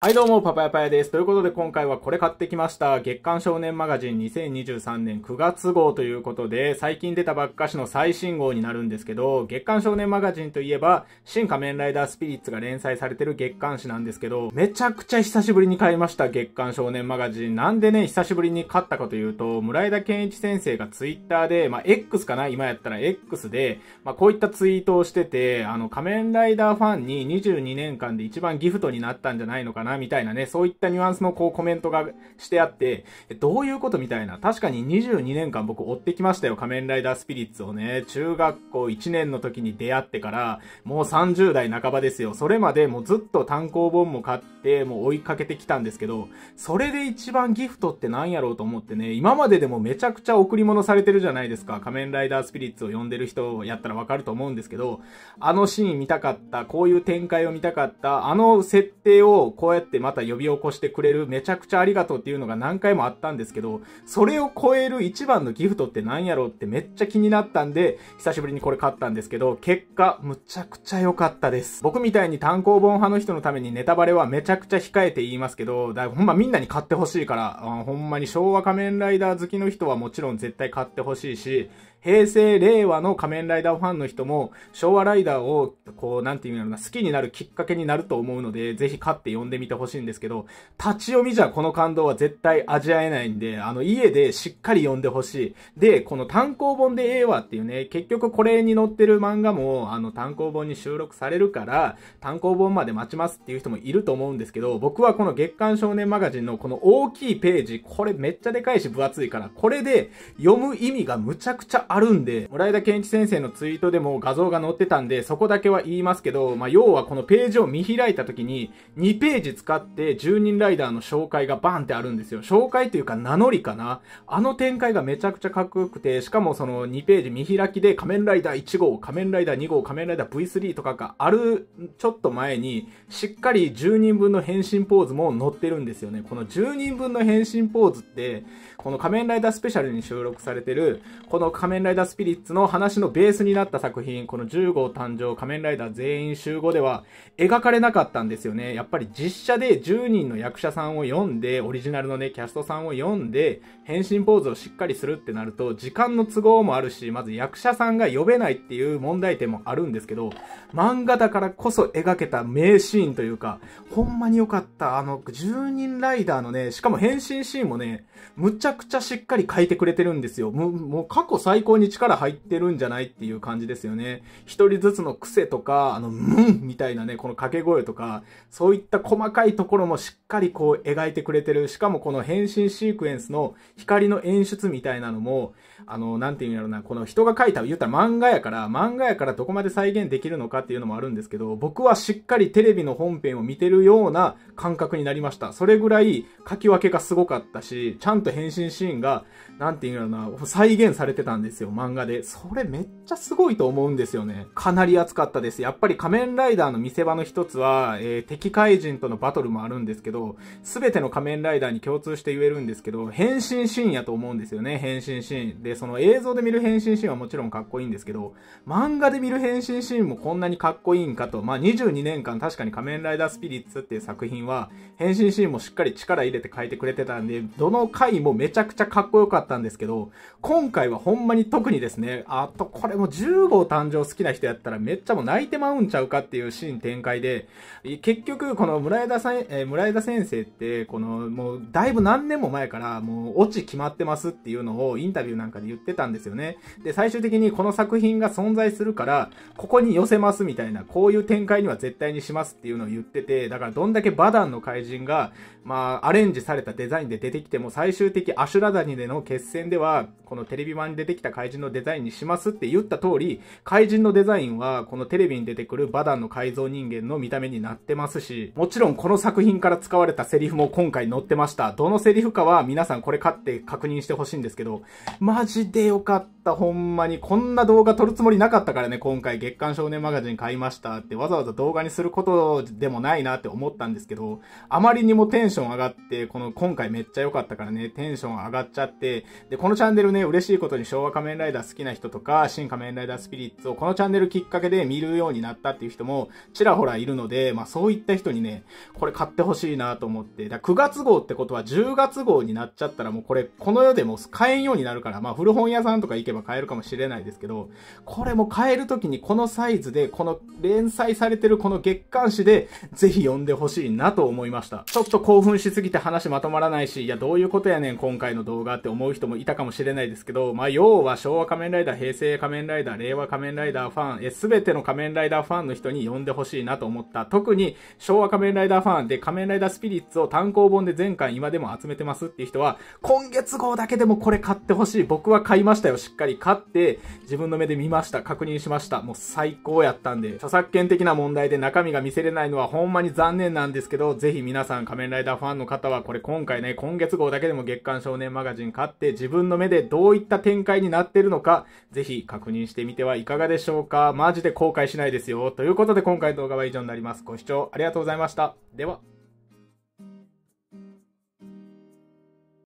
はいどうも、パパヤパヤです。ということで今回はこれ買ってきました。月刊少年マガジン2023年9月号ということで、最近出たばっかしの最新号になるんですけど、月刊少年マガジンといえば、新仮面ライダースピリッツが連載されてる月刊誌なんですけど、めちゃくちゃ久しぶりに買いました、月刊少年マガジン。なんでね、久しぶりに買ったかというと、村枝健一先生がツイッターで、まあ、X かな今やったら X で、まあ、こういったツイートをしてて、あの、仮面ライダーファンに22年間で一番ギフトになったんじゃないのかななみたいなね、そういったニュアンスのこうコメントがしてあって、どういうことみたいな。確かに22年間僕追ってきましたよ、仮面ライダースピリッツをね。中学校1年の時に出会ってから、もう30代半ばですよ。それまでもうずっと単行本も買って、もう追いかけてきたんですけど、それで一番ギフトって何やろうと思ってね、今まででもめちゃくちゃ贈り物されてるじゃないですか。仮面ライダースピリッツを呼んでる人をやったらわかると思うんですけど、あのシーン見たかった、こういう展開を見たかった、あの設定を超えやってまた呼び起こしてくれるめちゃくちゃありがとうっていうのが何回もあったんですけど、それを超える一番のギフトって何やろうってめっちゃ気になったんで、久しぶりにこれ買ったんですけど、結果、むちゃくちゃ良かったです。僕みたいに単行本派の人のためにネタバレはめちゃくちゃ控えて言いますけど、だほんまみんなに買ってほしいから、うん、ほんまに昭和仮面ライダー好きの人はもちろん絶対買ってほしいし、平成、令和の仮面ライダーファンの人も、昭和ライダーを、こう、なんていうんだろな、好きになるきっかけになると思うので、ぜひ買って読んでみててほしいんですけど、立ち読みじゃこの感動は絶対味わえないんで、あの、家でしっかり読んでほしい。で、この単行本でええわっていうね、結局これに載ってる漫画も、あの、単行本に収録されるから、単行本まで待ちますっていう人もいると思うんですけど、僕はこの月刊少年マガジンのこの大きいページ、これめっちゃでかいし分厚いから、これで読む意味がむちゃくちゃあるんで、村枝健一先生のツイートでも画像が載ってたんで、そこだけは言いますけど、まあ、要はこのページを見開いた時に、2ページ使って10人ライダーの紹介がバーンってあるんですよ。紹介というか名乗りかな。あの展開がめちゃくちゃかっこよくて、しかもその2ページ見開きで仮面ライダー1号、仮面ライダー2号、仮面ライダー V3 とかがあるちょっと前に、しっかり10人分の変身ポーズも載ってるんですよね。この10人分の変身ポーズって、この仮面ライダースペシャルに収録されてる、この仮面ライダースピリッツの話のベースになった作品、この10号誕生仮面ライダー全員集合では描かれなかったんですよね。やっぱり実者で10人の役者さんを読んで、オリジナルのね、キャストさんを読んで、変身ポーズをしっかりするってなると、時間の都合もあるし、まず役者さんが呼べないっていう問題点もあるんですけど、漫画だからこそ描けた名シーンというか、ほんまに良かった。あの、10人ライダーのね、しかも変身シーンもね、むちゃくちゃしっかり書いてくれてるんですよ。もう、もう過去最高に力入ってるんじゃないっていう感じですよね。一人ずつの癖とか、あの、ムンみたいなね、この掛け声とか、そういった細かかいところもしっかりこう描いてくれてる。しかもこの変身シークエンスの光の演出みたいなのも、あの、なんて言うんやろな、この人が描いた、言ったら漫画やから、漫画やからどこまで再現できるのかっていうのもあるんですけど、僕はしっかりテレビの本編を見てるような感覚になりました。それぐらい書き分けがすごかったし、ちゃんと変身シーンが、なんて言うんやろな、再現されてたんですよ、漫画で。それめっちゃすごいと思うんですよね。かなり熱かったです。やっぱり仮面ライダーの見せ場の一つは、えー、敵怪人とのババトルもあるんですけど、すべての仮面ライダーに共通して言えるんですけど、変身シーンやと思うんですよね、変身シーン。で、その映像で見る変身シーンはもちろんかっこいいんですけど、漫画で見る変身シーンもこんなにかっこいいんかと、まあ22年間確かに仮面ライダースピリッツっていう作品は、変身シーンもしっかり力入れて書いてくれてたんで、どの回もめちゃくちゃかっこよかったんですけど、今回はほんまに特にですね、あとこれも10号誕生好きな人やったらめっちゃもう泣いてまうんちゃうかっていうシーン展開で、結局この村枝さん、えー、村枝先生って、この、もう、だいぶ何年も前から、もう、オチ決まってますっていうのをインタビューなんかで言ってたんですよね。で、最終的にこの作品が存在するから、ここに寄せますみたいな、こういう展開には絶対にしますっていうのを言ってて、だからどんだけバダンの怪人が、まあ、アレンジされたデザインで出てきても、最終的アシュラダニでの決戦では、このテレビ版に出てきた怪人のデザインにしますって言った通り、怪人のデザインは、このテレビに出てくるバダンの改造人間の見た目になってますし、もちろんこの作品から使われたセリフも今回載ってました。どのセリフかは皆さんこれ買って確認してほしいんですけど、マジでよかった、ほんまに。こんな動画撮るつもりなかったからね、今回月刊少年マガジン買いましたってわざわざ動画にすることでもないなって思ったんですけど、あまりにもテンション上がって、この今回めっちゃ良かったからね、テンション上がっちゃって、で、このチャンネルね、嬉しいことに昭和仮面ライダー好きな人とか、新仮面ライダースピリッツをこのチャンネルきっかけで見るようになったっていう人もちらほらいるので、まあそういった人にね、これ買ってほしいなと思って。だ9月号ってことは10月号になっちゃったらもうこれ、この世でも買えんようになるから、まあ古本屋さんとか行けば買えるかもしれないですけど、これも買える時にこのサイズで、この連載されてるこの月刊誌で、ぜひ読んでほしいなと思いました。ちょっと興奮しすぎて話まとまらないし、いや、どういうことやねん、今回の動画って思う人もいたかもしれないですけど、まあ要は昭和仮面ライダー、平成仮面ライダー、令和仮面ライダーファン、すべての仮面ライダーファンの人に読んでほしいなと思った。特に昭和仮面ライダーーファンで仮面ライダースピリッツを単行本で全巻今でも集めてますっていう人は、今月号だけでもこれ買ってほしい。僕は買いましたよ。しっかり買って、自分の目で見ました。確認しました。もう最高やったんで、著作権的な問題で中身が見せれないのはほんまに残念なんですけど、ぜひ皆さん仮面ライダーファンの方はこれ今回ね、今月号だけでも月刊少年マガジン買って自分の目でどういった展開になってるのか、ぜひ確認してみてはいかがでしょうか。マジで後悔しないですよ。ということで今回の動画は以上になります。ご視聴ありがとうございました。では。